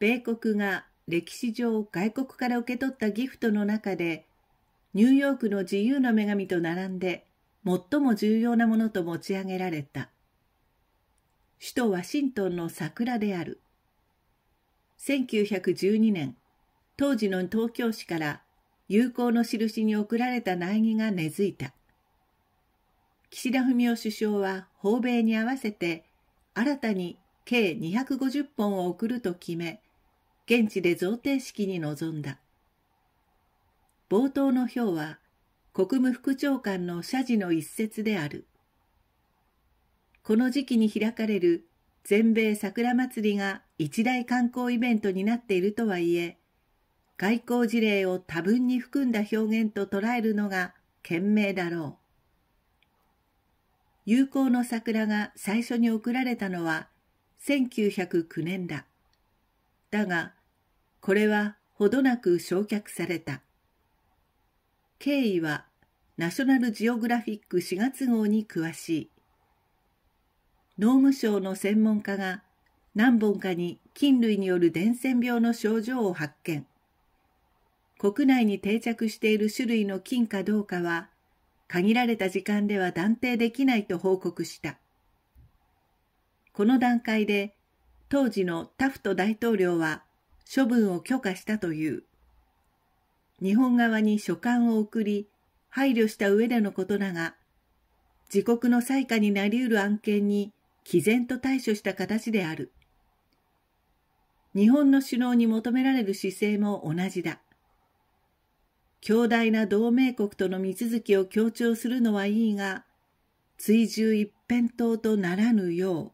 米国が歴史上外国から受け取ったギフトの中で、ニューヨークの自由の女神と並んで最も重要なものと持ち上げられた。首都ワシントンの桜である。1912年、当時の東京市から友好の印に贈られた苗木が根付いた。岸田文雄首相は訪米に合わせて新たに計250本を送ると決め、現地で贈呈式に臨んだ。冒頭の表は、国務副長官の謝辞の一節である。この時期に開かれる全米桜祭りが一大観光イベントになっているとはいえ、外交事例を多分に含んだ表現と捉えるのが賢明だろう。友好の桜が最初に贈られたのは1909年だ。だが、これはほどなく焼却された。経緯はナショナルジオグラフィック4月号に詳しい。農務省の専門家が何本かに菌類による伝染病の症状を発見。国内に定着している種類の菌かどうかは、限られた時間では断定できないと報告した。この段階で、当時のタフト大統領は、処分を許可したという。日本側に書簡を送り、配慮した上でのことだが、自国の災禍になりうる案件に毅然と対処した形である。日本の首脳に求められる姿勢も同じだ。強大な同盟国との見続きを強調するのはいいが、追従一辺倒とならぬよう。